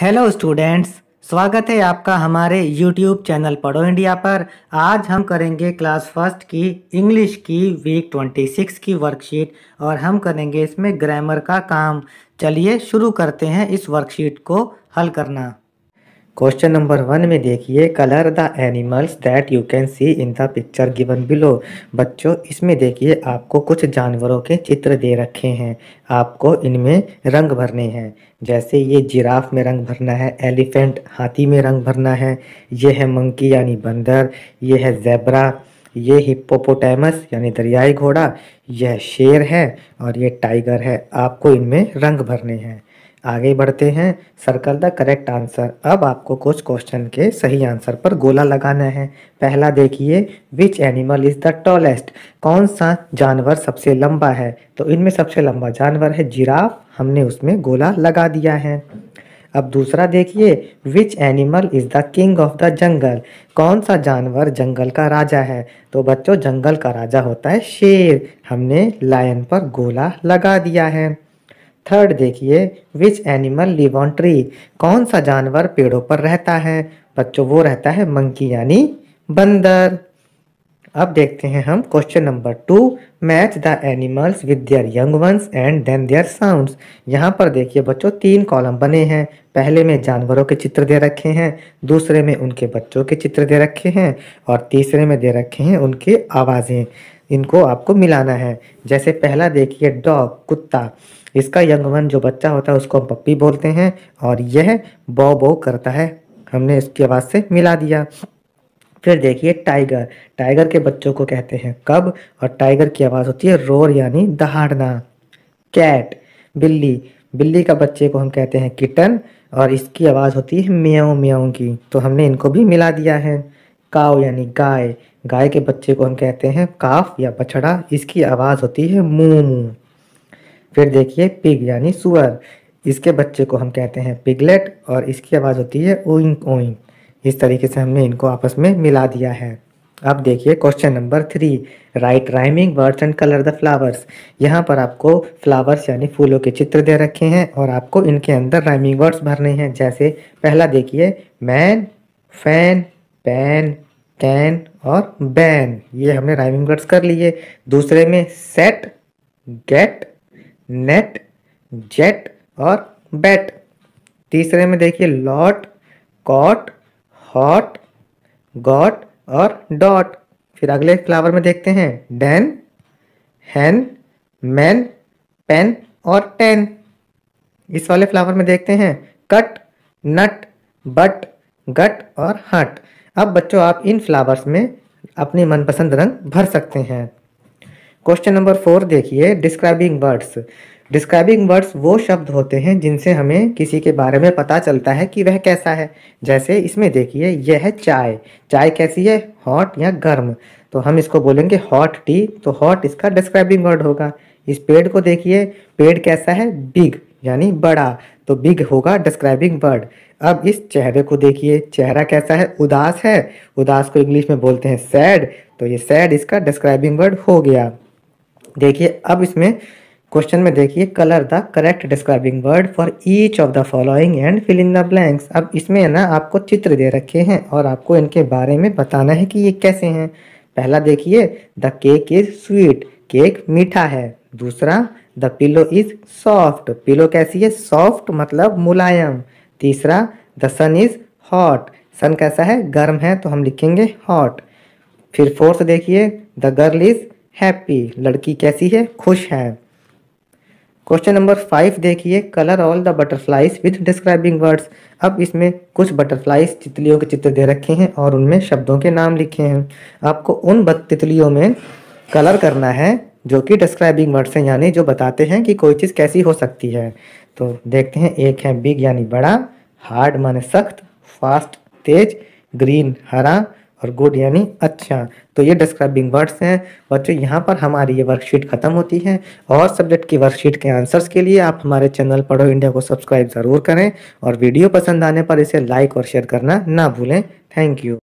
hello students स्वागत है आपका हमारे यूट्यूब चैनल पढ़ो इंडिया पर आज हम करेंगे क्लास फर्स्ट की इंग्लिश की वीक ट्वेंटी सिक्स की वर्कशीट और हम करेंगे इसमें ग्रामर का काम चलिए शुरू करते हैं इस वर्कशीट को हल करना क्वेश्चन नंबर वन में देखिए colour the animals that you can see in the picture given below बच्चों इसमें देखिए आपको कुछ जानवरों के चित्र दे रखे हैं आपको इनमें रंग भरने हैं जैसे ये जिराफ में रंग भरना है एलिफेंट हाथी में रंग भरना है ये है मंकी यानी बंदर ये है जेबरा ये हिप्पोपोटामस यानी दरियाई घोड़ा यह शेर है और ये टाइगर है आपको इनमें रंग भरने हैं आगे बढ़ते हैं सर्कल द करेक्ट आंसर अब आपको कुछ क्वेश्चन के सही आंसर पर गोला लगाना है पहला देखिए which animal is the tallest कौन सा जानवर सबसे लंबा है तो इनमें सबसे लंबा जानवर है जिराफ हमने उसमें गोला लगा दिया है अब दूसरा देखिए which animal is the king of the jungle कौन सा जानवर जंगल का राजा है तो बच्चों जंगल का राजा होता है शेर हमने लायन पर गोला लगा दिया है थर्ड देखिए which animal live on tree कौन सा जानवर पेड़ों पर रहता है बच्चों वो रहता है मंकी यानी बंदर अब देखते हैं हम question number two match the animals with their young ones and then their sounds यहाँ पर देखिए बच्चों तीन कॉलम बने हैं पहले में जानवरों के चित्र दे रखे हैं दूसरे में उनके बच्चों के चित्र दे रखे हैं और तीसरे में दे रखे हैं उनके आवाज़ें इनको आपको मिलाना है जैसे पहला देखिए डॉग कुत्ता इसका यंग वन जो बच्चा होता है उसको हम पप्पी बोलते हैं और यह बो बो करता है हमने इसकी आवाज़ से मिला दिया फिर देखिए टाइगर टाइगर के बच्चों को कहते हैं कब और टाइगर की आवाज़ होती है रोर यानी दहाड़ना कैट बिल्ली बिल्ली का बच्चे को हम कहते हैं किटन और इसकी आवाज़ होती है म्याऊं म्याऊं की तो हमने इनको भी मिला दिया है काव यानी गाय गाय के बच्चे को हम कहते हैं काफ या बछड़ा इसकी आवाज़ होती है मुँह मुँह फिर देखिए पिग यानी सुअर इसके बच्चे को हम कहते हैं पिगलेट और इसकी आवाज़ होती है ओइंग ओइंग इस तरीके से हमने इनको आपस में मिला दिया है अब देखिए question number three write rhyming words and colour the flowers यहाँ पर आपको फ्लावर्स यानी फूलों के चित्र दे रखे हैं और आपको इनके अंदर राइमिंग वर्ड्स भरने हैं जैसे पहला देखिए मैन फैन पैन कैन और बैन ये हमने राइमिंग वर्ड्स कर लिए दूसरे में सेट गेट नेट जेट और बैट तीसरे में देखिए लॉट कॉट हॉट गॉट और डॉट फिर अगले फ्लावर में देखते हैं डेन हैन मैन पेन और टेन इस वाले फ्लावर में देखते हैं कट नट बट गट और हट अब बच्चों आप इन फ्लावर्स में अपनी मनपसंद रंग भर सकते हैं क्वेश्चन नंबर फोर देखिए डिस्क्राइबिंग वर्ड्स डिस्क्राइबिंग वर्ड्स वो शब्द होते हैं जिनसे हमें किसी के बारे में पता चलता है कि वह कैसा है जैसे इसमें देखिए यह है चाय चाय कैसी है हॉट या गर्म तो हम इसको बोलेंगे हॉट टी तो हॉट इसका डिस्क्राइबिंग वर्ड होगा इस पेड़ को देखिए पेड़ कैसा है बिग यानी बड़ा तो बिग होगा डिस्क्राइबिंग वर्ड अब इस चेहरे को देखिए चेहरा कैसा है उदास है उदास को इंग्लिश में बोलते हैं सैड तो ये सैड इसका डिस्क्राइबिंग वर्ड हो गया देखिए अब इसमें क्वेश्चन में देखिए colour the correct describing word for each of the following and fill in the blanks अब इसमें है ना आपको चित्र दे रखे हैं और आपको इनके बारे में बताना है कि ये कैसे हैं पहला देखिए the cake is sweet cake मीठा है दूसरा the pillow is soft pillow कैसी है सॉफ्ट मतलब मुलायम तीसरा the sun is hot sun कैसा है गर्म है तो हम लिखेंगे हॉट फिर फोर्थ देखिए द गर्ल इज हैप्पी लड़की कैसी है खुश है क्वेश्चन नंबर फाइव देखिए colour all the butterflies with describing words अब इसमें कुछ बटरफ्लाइज तितलियों के चित्र दे रखे हैं और उनमें शब्दों के नाम लिखे हैं आपको उन तितलियों में कलर करना है जो कि डिस्क्राइबिंग वर्ड्स हैं यानी जो बताते हैं कि कोई चीज़ कैसी हो सकती है तो देखते हैं एक है बिग यानी बड़ा हार्ड माने सख्त फास्ट तेज ग्रीन हरा और गुड यानी अच्छा तो ये डिस्क्राइबिंग वर्ड्स हैं बच्चों यहाँ पर हमारी ये वर्कशीट खत्म होती है और सब्जेक्ट की वर्कशीट के आंसर्स के लिए आप हमारे चैनल पढ़ो इंडिया को सब्सक्राइब ज़रूर करें और वीडियो पसंद आने पर इसे लाइक और शेयर करना ना भूलें थैंक यू